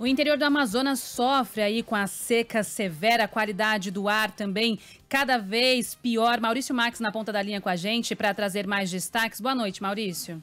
O interior do Amazonas sofre aí com a seca severa, a qualidade do ar também cada vez pior. Maurício Max na ponta da linha com a gente para trazer mais destaques. Boa noite, Maurício.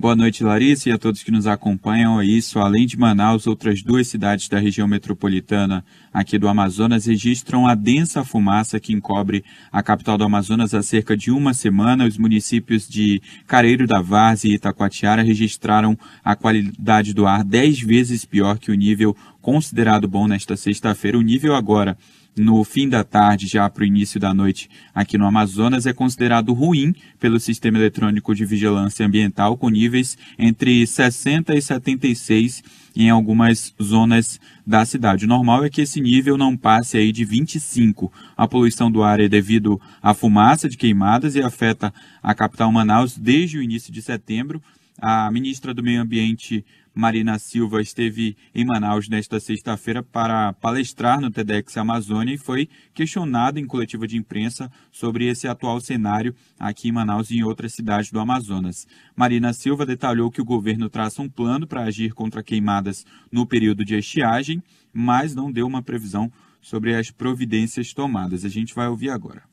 Boa noite, Larissa, e a todos que nos acompanham. Isso, além de Manaus, outras duas cidades da região metropolitana aqui do Amazonas registram a densa fumaça que encobre a capital do Amazonas há cerca de uma semana. Os municípios de Careiro da Várzea e Itacoatiara registraram a qualidade do ar 10 vezes pior que o nível considerado bom nesta sexta-feira. O nível agora, no fim da tarde, já para o início da noite, aqui no Amazonas, é considerado ruim pelo Sistema Eletrônico de Vigilância Ambiental, com níveis entre 60 e 76 em algumas zonas da cidade. O normal é que esse nível não passe aí de 25. A poluição do ar é devido à fumaça de queimadas e afeta a capital Manaus desde o início de setembro. A ministra do Meio Ambiente Marina Silva esteve em Manaus nesta sexta-feira para palestrar no TEDx Amazônia e foi questionada em coletiva de imprensa sobre esse atual cenário aqui em Manaus e em outras cidades do Amazonas. Marina Silva detalhou que o governo traça um plano para agir contra queimadas no período de estiagem, mas não deu uma previsão sobre as providências tomadas. A gente vai ouvir agora.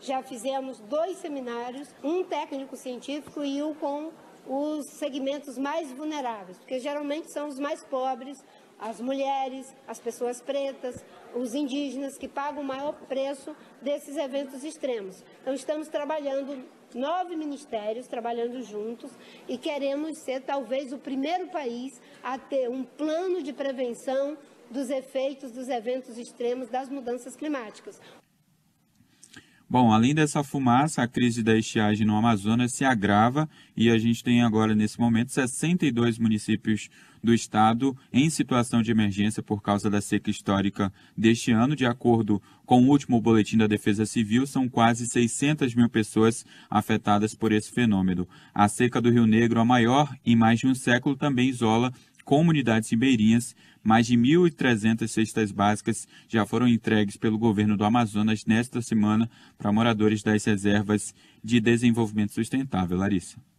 Já fizemos dois seminários, um técnico científico e um com os segmentos mais vulneráveis, porque geralmente são os mais pobres, as mulheres, as pessoas pretas, os indígenas que pagam o maior preço desses eventos extremos. Então estamos trabalhando nove ministérios trabalhando juntos e queremos ser talvez o primeiro país a ter um plano de prevenção dos efeitos dos eventos extremos das mudanças climáticas. Bom, além dessa fumaça, a crise da estiagem no Amazonas se agrava e a gente tem agora, nesse momento, 62 municípios do estado em situação de emergência por causa da seca histórica deste ano. De acordo com o último boletim da Defesa Civil, são quase 600 mil pessoas afetadas por esse fenômeno. A seca do Rio Negro, a maior em mais de um século, também isola comunidades ribeirinhas, mais de 1.300 cestas básicas já foram entregues pelo governo do Amazonas nesta semana para moradores das reservas de desenvolvimento sustentável. Larissa.